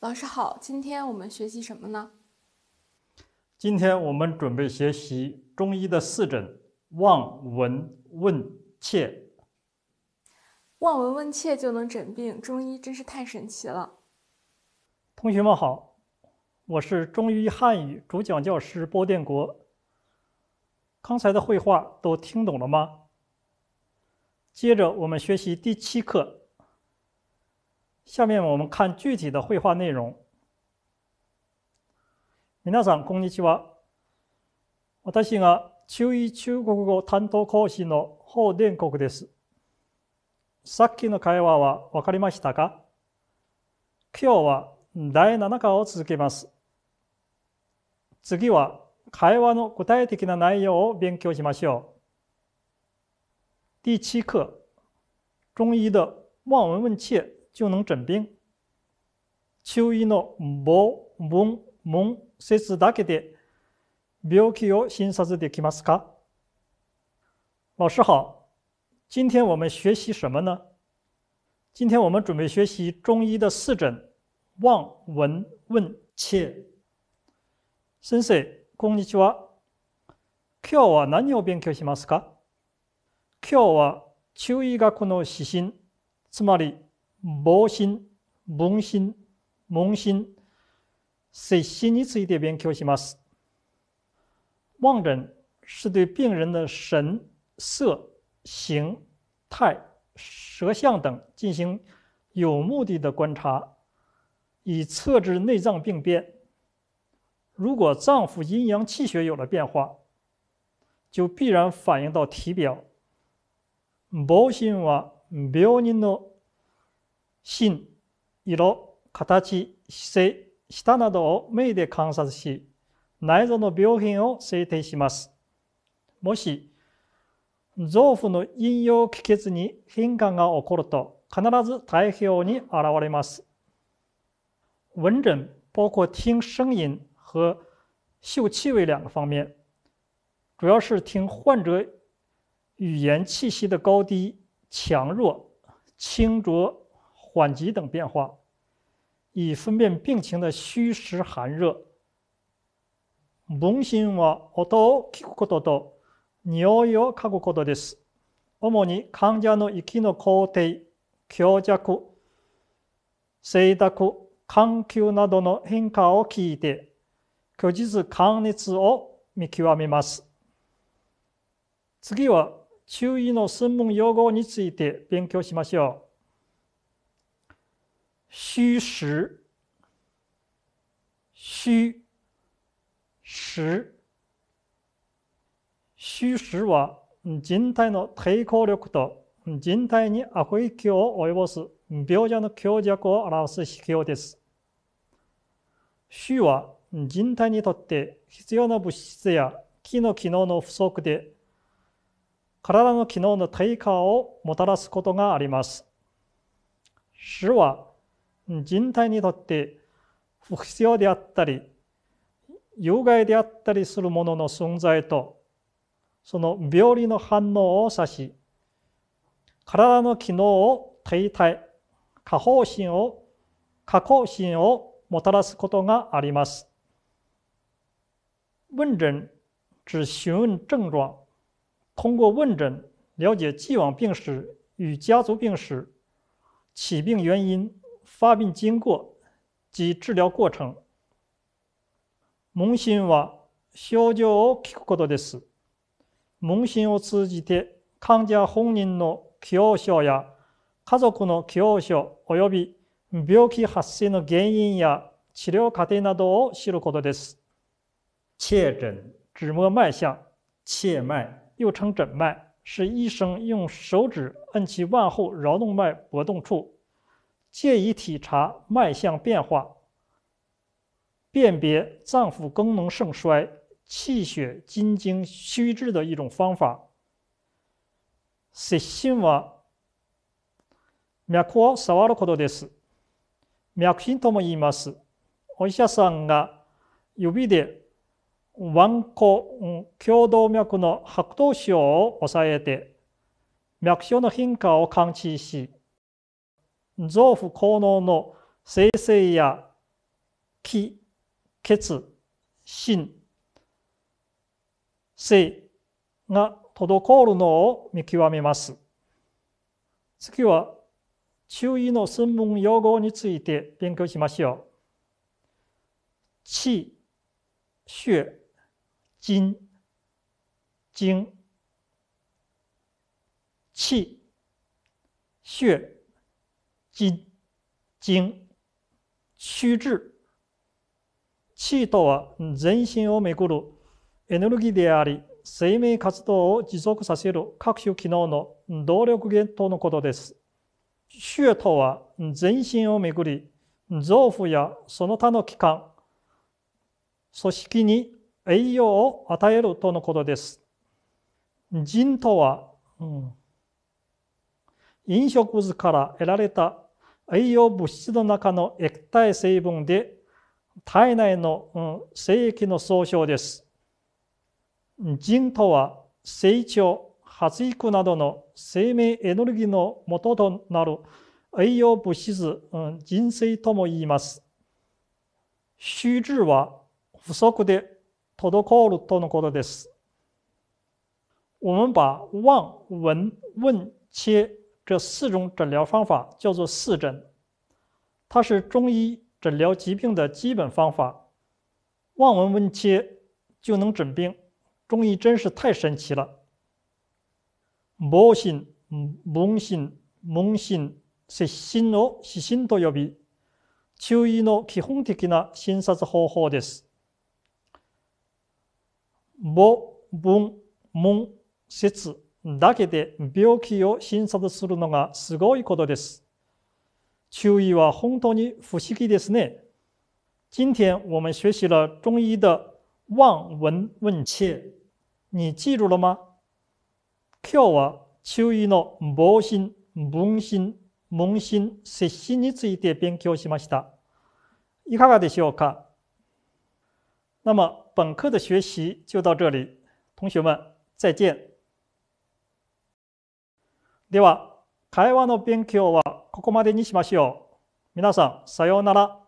老师好，今天我们学习什么呢？今天我们准备学习中医的四诊：望、闻、问、切。望闻问切就能诊病，中医真是太神奇了。同学们好，我是中医汉语主讲教师包殿国。刚才的绘画都听懂了吗？接着我们学习第七课。下面我们看具体的绘画内容。皆さん、こんにちは。私が中医中国語担当講師の方伝国です。さっきの会話は分かりましたか今日は第7課を続けます。次は会話の具体的な内容を勉強しましょう。第7課、中医的望文文切就能诊病。医の棒、文、門、説だけで病気を診察できますか老师好，今天我们学习什么呢？今天我们准备学习中医的四诊：望、闻、问、切。先生、こんにちは。今日は何を勉強しますか？今日は中医学の指針、つまり目、心、梦、心、梦、心是心理这一点变叫什么？望诊是对病人的神色、形态、舌相等进行有目的的观察，以测知内脏病变。如果脏腑阴阳气血有了变化，就必然反映到体表。目、心、哇、表、你、诺。心、色、形、姿勢、舌などを目で観察し、内臓の病変を制定します。もし、臓腑の陰陽気血に変化が起こると、必ず太平洋に現れます。文人、包括听声音和嗅气味两个方面，主要是听患者语言气息的高低、强弱、清浊、缓急等变化，以分辨病情的虚实寒热。分身は音を聞くことと匂いを嗅ぐことです。主に患者の息の工程、強弱、静濁、緩急などの変化を聞いて、虚実関熱を見極めます。次は、注意の専門用語について勉強しましょう。虚实，虚实。虚は人体の抵抗力と人体に悪影響を及ぼす病者の強弱を表す指標です。主は人体にとって必要な物質や気の機能の不足で体の機能の低下をもたらすことがあります。主は人体にとって不必要であったり有害であったりするものの存在とその病理の反応を指し体の機能を停滞下方心を下方心をもたらすことがあります。问诊指询问症状，通过问診了解既往病史与家族病史、起病原因发病经过及治疗过程。問診は、小教科でし、問診を通じて患者本人の気象症や家族の気象症および病気発生の原因や治療方針などを知ることができます。切诊指摸脉象，切脉又称诊脉，是医生用手指按其腕后桡动脉搏动处。借以体察脉象变化，辨别脏腑功能盛衰、气血津精虚滞的一种方法。接心は脈を触ることです。脈診とも言います。お医者さんが指で腕骨胸動脈の拍動腫を抑えて脈象の変化を感知し臓腑効能の生成や気、血、心、性が滞るのを見極めます。次は中医の専門用語について勉強しましょう。气、血、筋、筋、气、血、一筋、虚至。地とは全身をめぐるエネルギーであり、生命活動を持続させる各種機能の動力源とのことです。宗とは全身をめぐり、臓腑やその他の器官、組織に栄養を与えるとのことです。人とは、うん、飲食物から得られた栄養物質の中の液体成分で体内の精液の総称です。人とは成長、発育などの生命エネルギーの元となる栄養物質、人生とも言います。虚実は不足で滞るとのことです。我们把望、闻、问、切这四种诊疗方法叫做四诊，它是中医诊疗疾病的基本方法，望闻问切就能诊病，中医真是太神奇了。モシン、モンシン、モンシン、セシン中医の基本的な診察方法です。モ、モン、モン、セツ。だけで病気を診察するのがすごいことです。注意は本当に不思議ですね。今天我们学习了中医的望闻问切，你记住了吗？今日は中医の防心、文心、問心、接心について勉強しました。いかがでしょうか？那么本科的学习就到这里，同学们再见。では、会話の勉強はここまでにしましょう。皆さん、さようなら。